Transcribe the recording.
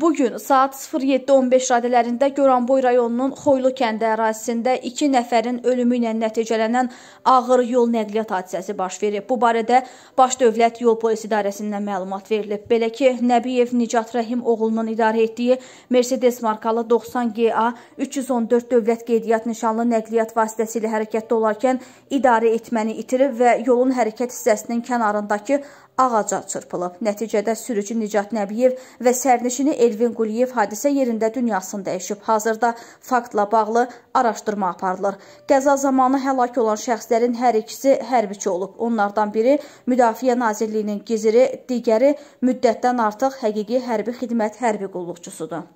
Bu gün saat 07:15 radələrində Goranboy rayonunun Xoylu kəndi ərazisində 2 nəfərin ölümü ilə nəticələnən ağır yol nəqliyyat hadisəsi baş verib. Bu barədə Baş Dövlət Yol Polisi İdarəsindən məlumat verilib. Belə ki, Nəbiyev Nicat Rəhim oğlunun idarə etdiyi Mercedes markalı 90 GA 314 dövlət qeydiyyat nişanlı nəqliyyat vasitəsi ilə hərəkətdə olarkən idarə etməni itirib və yolun hərəkət hissəsinin kənarındakı ağaca çırpılıb. Nəticədə sürücü Nicat Nəbiyev və sərnişini Elvin Quliyev hadisə yerində dünyasını dəyişib. Hazırda faktla bağlı araşdırma aparılır. Qəza zamanı həlak olan şəxslərin hər ikisi hərbiçi olub. Onlardan biri Müdafiə Nazirliyinin giziri, digəri müddətdən artıq həqiqi hərbi xidmət hərbi qulluqçusudur.